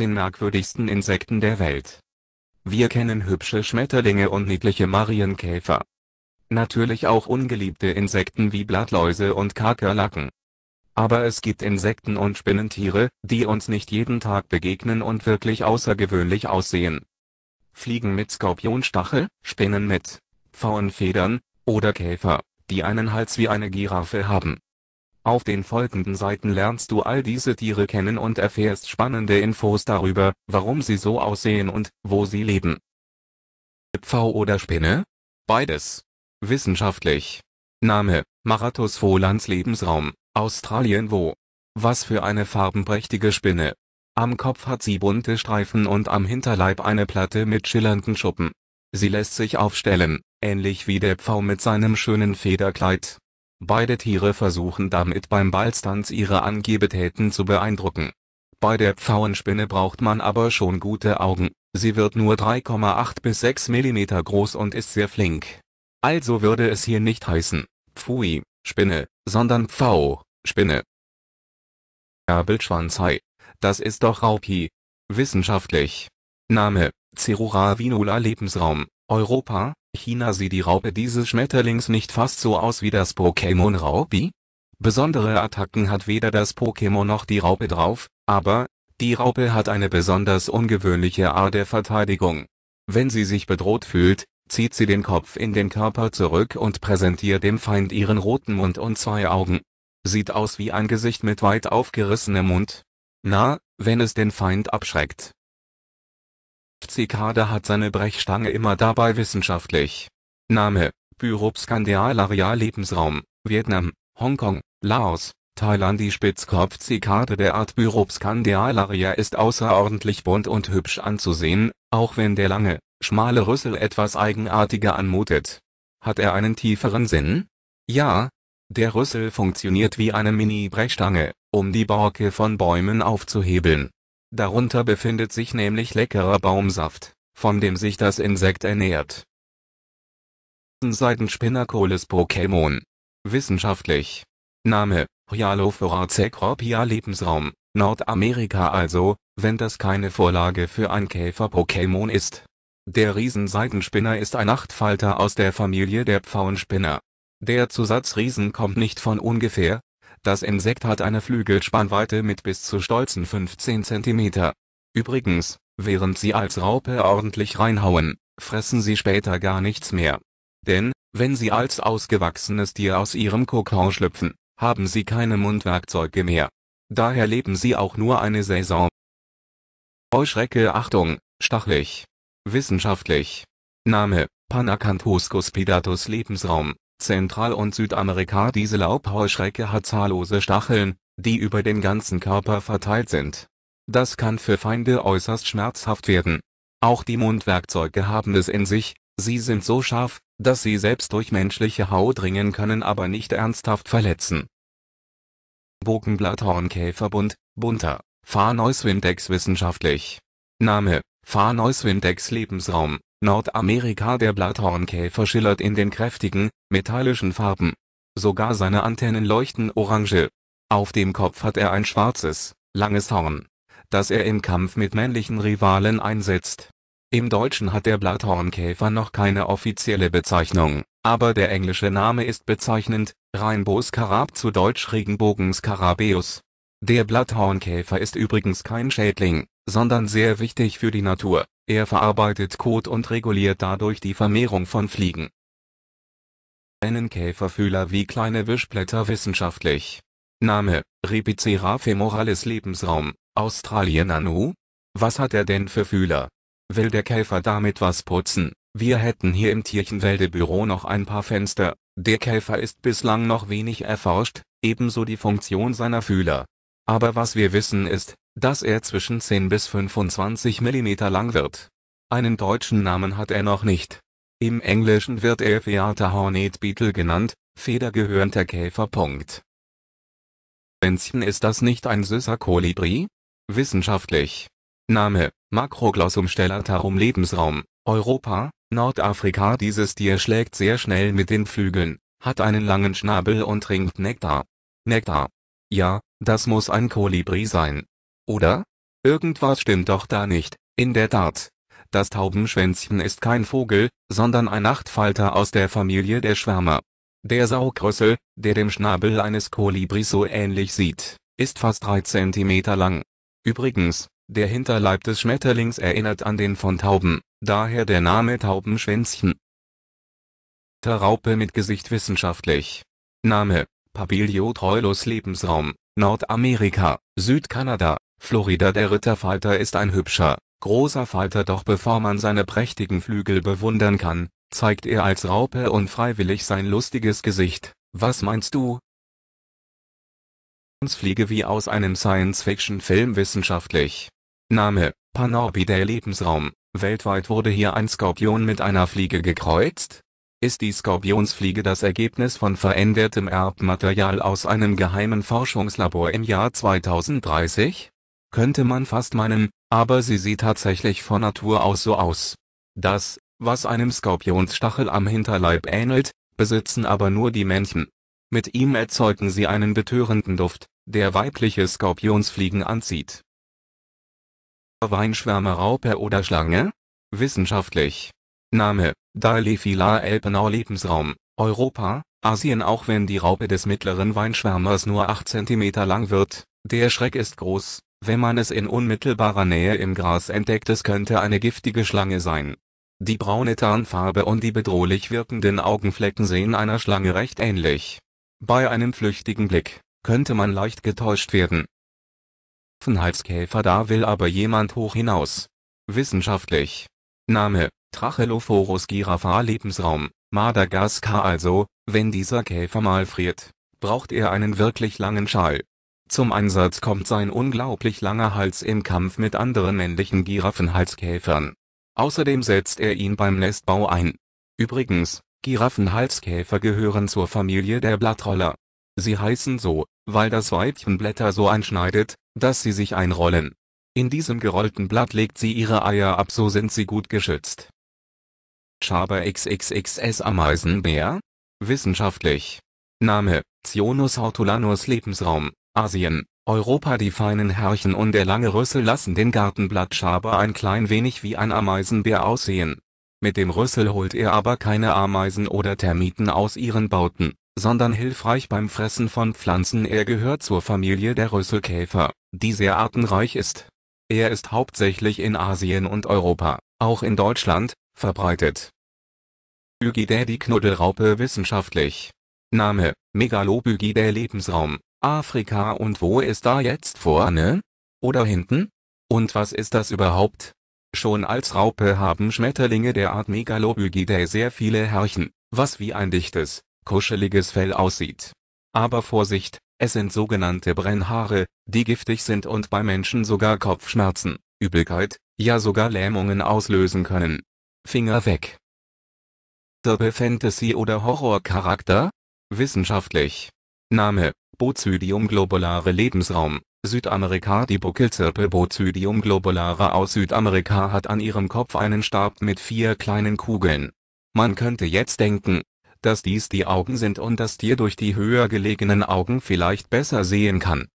15 merkwürdigsten Insekten der Welt. Wir kennen hübsche Schmetterlinge und niedliche Marienkäfer. Natürlich auch ungeliebte Insekten wie Blattläuse und Kakerlaken. Aber es gibt Insekten und Spinnentiere, die uns nicht jeden Tag begegnen und wirklich außergewöhnlich aussehen. Fliegen mit Skorpionstachel, Spinnen mit Pfauenfedern, oder Käfer, die einen Hals wie eine Giraffe haben auf den folgenden Seiten lernst du all diese Tiere kennen und erfährst spannende Infos darüber, warum sie so aussehen und wo sie leben. Pfau oder Spinne? Beides. Wissenschaftlich. Name: Marathus Volans Lebensraum, Australien wo. Was für eine farbenprächtige Spinne. Am Kopf hat sie bunte Streifen und am Hinterleib eine Platte mit schillernden Schuppen. Sie lässt sich aufstellen, ähnlich wie der Pfau mit seinem schönen Federkleid Beide Tiere versuchen damit beim Ballstanz ihre Angebetäten zu beeindrucken. Bei der Pfauenspinne braucht man aber schon gute Augen, sie wird nur 3,8 bis 6 mm groß und ist sehr flink. Also würde es hier nicht heißen Pfui Spinne, sondern Pfau Spinne. Erbelschwanzhai. Das ist doch Raupi. Wissenschaftlich. Name: Cerura vinula Lebensraum, Europa China sieht die Raupe dieses Schmetterlings nicht fast so aus wie das Pokémon Raupi? Besondere Attacken hat weder das Pokémon noch die Raupe drauf, aber, die Raupe hat eine besonders ungewöhnliche Art der Verteidigung. Wenn sie sich bedroht fühlt, zieht sie den Kopf in den Körper zurück und präsentiert dem Feind ihren roten Mund und zwei Augen. Sieht aus wie ein Gesicht mit weit aufgerissenem Mund. Na, wenn es den Feind abschreckt FCKada hat seine Brechstange immer dabei wissenschaftlich. Name: Büropskandialaria Lebensraum: Vietnam, Hongkong, Laos, Thailand Die Spitzkopfzikade der Art Büropskandialaria ist außerordentlich bunt und hübsch anzusehen, auch wenn der lange, schmale Rüssel etwas eigenartiger anmutet. Hat er einen tieferen Sinn? Ja. Der Rüssel funktioniert wie eine Mini-Brechstange, um die Borke von Bäumen aufzuhebeln Darunter befindet sich nämlich leckerer Baumsaft, von dem sich das Insekt ernährt. Seitenspinnercolis Pokémon Wissenschaftlich Name Hyalophoracecropia Lebensraum Nordamerika also, wenn das keine Vorlage für ein Käfer-Pokémon ist. Der Riesenseitenspinner ist ein Achtfalter aus der Familie der Pfauenspinner. Der Zusatz Riesen kommt nicht von ungefähr das Insekt hat eine Flügelspannweite mit bis zu stolzen 15 cm. Übrigens, während sie als Raupe ordentlich reinhauen, fressen sie später gar nichts mehr. Denn, wenn sie als ausgewachsenes Tier aus ihrem Kokon schlüpfen, haben sie keine Mundwerkzeuge mehr. Daher leben sie auch nur eine Saison. Oh Achtung, stachlich. Wissenschaftlich. Name: Panacanthuscus pidatus Lebensraum Zentral und Südamerika Diese Laubheuschrecke hat zahllose Stacheln, die über den ganzen Körper verteilt sind. Das kann für Feinde äußerst schmerzhaft werden. Auch die Mundwerkzeuge haben es in sich, sie sind so scharf, dass sie selbst durch menschliche Haut ringen können aber nicht ernsthaft verletzen. Bogenblatthornkäferbund (Bunter: Farneuswindex wissenschaftlich Name: Farneuswindex Lebensraum Nordamerika Der Blatthornkäfer schillert in den kräftigen, metallischen Farben. Sogar seine Antennen leuchten orange. Auf dem Kopf hat er ein schwarzes, langes Horn, das er im Kampf mit männlichen Rivalen einsetzt. Im Deutschen hat der Blatthornkäfer noch keine offizielle Bezeichnung, aber der englische Name ist bezeichnend: Rainbow zu deutsch regenbogen Der Blatthornkäfer ist übrigens kein Schädling, sondern sehr wichtig für die Natur er verarbeitet Kot und reguliert dadurch die Vermehrung von Fliegen. Einen Käferfühler wie kleine Wischblätter wissenschaftlich. Name: Ripicera femoralis Lebensraum, Australien Anu? Was hat er denn für Fühler? Will der Käfer damit was putzen? Wir hätten hier im Tierchenwäldebüro noch ein paar Fenster. Der Käfer ist bislang noch wenig erforscht, ebenso die Funktion seiner Fühler. Aber was wir wissen ist, dass er zwischen 10 bis 25 mm lang wird. Einen deutschen Namen hat er noch nicht. Im Englischen wird er Theater Hornet Beetle genannt (federgehörnter Käfer). Benson Ist das nicht ein süßer Kolibri? Wissenschaftlich Name: Makroglossum stellatarum Lebensraum: Europa, Nordafrika Dieses Tier schlägt sehr schnell mit den Flügeln, hat einen langen Schnabel und trinkt Nektar. Nektar. Ja, das muss ein Kolibri sein oder? Irgendwas stimmt doch da nicht. In der Tat, das Taubenschwänzchen ist kein Vogel, sondern ein Nachtfalter aus der Familie der Schwärmer. Der Saugrüssel, der dem Schnabel eines Kolibris so ähnlich sieht, ist fast 3 cm lang. Übrigens, der Hinterleib des Schmetterlings erinnert an den von Tauben, daher der Name Taubenschwänzchen. Taraupe mit Gesicht Wissenschaftlich Name: Papiliotroilus Lebensraum Nordamerika, Südkanada, Florida Der Ritterfalter ist ein hübscher, großer Falter doch bevor man seine prächtigen Flügel bewundern kann, zeigt er als Raupe und freiwillig sein lustiges Gesicht. Was meinst du? Uns Fliege wie aus einem Science-Fiction-Film Wissenschaftlich Name: Panorbi Der Lebensraum Weltweit wurde hier ein Skorpion mit einer Fliege gekreuzt ist die Skorpionsfliege das Ergebnis von verändertem Erbmaterial aus einem geheimen Forschungslabor im Jahr 2030? Könnte man fast meinen, aber sie sieht tatsächlich von Natur aus so aus. Das, was einem Skorpionsstachel am Hinterleib ähnelt, besitzen aber nur die Männchen. Mit ihm erzeugen sie einen betörenden Duft, der weibliche Skorpionsfliegen anzieht. Weinschwärmer Raupe oder Schlange? Wissenschaftlich Name: Dahlefila-Elpenau Lebensraum: Europa, Asien Auch wenn die Raupe des Mittleren Weinschwärmers nur acht Zentimeter lang wird, der Schreck ist groß, wenn man es in unmittelbarer Nähe im Gras entdeckt es könnte eine giftige Schlange sein. Die braune Tarnfarbe und die bedrohlich wirkenden Augenflecken sehen einer Schlange recht ähnlich. Bei einem flüchtigen Blick, könnte man leicht getäuscht werden. Offenheitskäfer Da will aber jemand hoch hinaus. Wissenschaftlich Name: Trachelophorus girafa Lebensraum: Madagaskar also, wenn dieser Käfer mal friert, braucht er einen wirklich langen Schal. Zum Einsatz kommt sein unglaublich langer Hals im Kampf mit anderen männlichen Giraffenhalskäfern. Außerdem setzt er ihn beim Nestbau ein. Übrigens, Giraffenhalskäfer gehören zur Familie der Blattroller. Sie heißen so, weil das Weibchen Blätter so einschneidet, dass sie sich einrollen in diesem gerollten Blatt legt sie ihre Eier ab so sind sie gut geschützt. Schaber xxxs Ameisenbär? Wissenschaftlich Name: Cyanus hortulanus Lebensraum: Asien, Europa Die feinen Herrchen und der lange Rüssel lassen den Gartenblattschaber ein klein wenig wie ein Ameisenbär aussehen. Mit dem Rüssel holt er aber keine Ameisen oder Termiten aus ihren Bauten, sondern hilfreich beim Fressen von Pflanzen. Er gehört zur Familie der Rüsselkäfer, die sehr artenreich ist er ist hauptsächlich in Asien und Europa (auch in Deutschland) verbreitet. Pygidae die Knuddelraupe Wissenschaftlich Name: Megalobygidae Lebensraum: Afrika Und wo ist da jetzt vorne? Oder hinten? Und was ist das überhaupt? Schon als Raupe haben Schmetterlinge der Art Megalobygidae sehr viele Herrchen, was wie ein dichtes, kuscheliges Fell aussieht. Aber Vorsicht es sind sogenannte Brennhaare, die giftig sind und bei Menschen sogar Kopfschmerzen, Übelkeit, ja sogar Lähmungen auslösen können. Finger weg! Derbe Fantasy oder Horrorcharakter? Wissenschaftlich Name: Bozydium globulare Lebensraum Südamerika Die Buckelzirpe Bozydium globulare aus Südamerika hat an ihrem Kopf einen Stab mit vier kleinen Kugeln. Man könnte jetzt denken dass dies die Augen sind und das Tier durch die höher gelegenen Augen vielleicht besser sehen kann.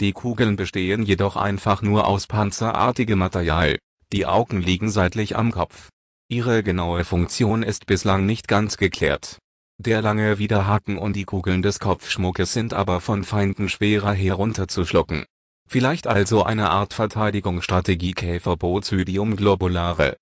Die Kugeln bestehen jedoch einfach nur aus panzerartigem Material. Die Augen liegen seitlich am Kopf. Ihre genaue Funktion ist bislang nicht ganz geklärt. Der lange Widerhaken und die Kugeln des Kopfschmuckes sind aber von Feinden schwerer herunterzuschlucken. Vielleicht also eine Art Verteidigungsstrategie Käfer Bozydium globulare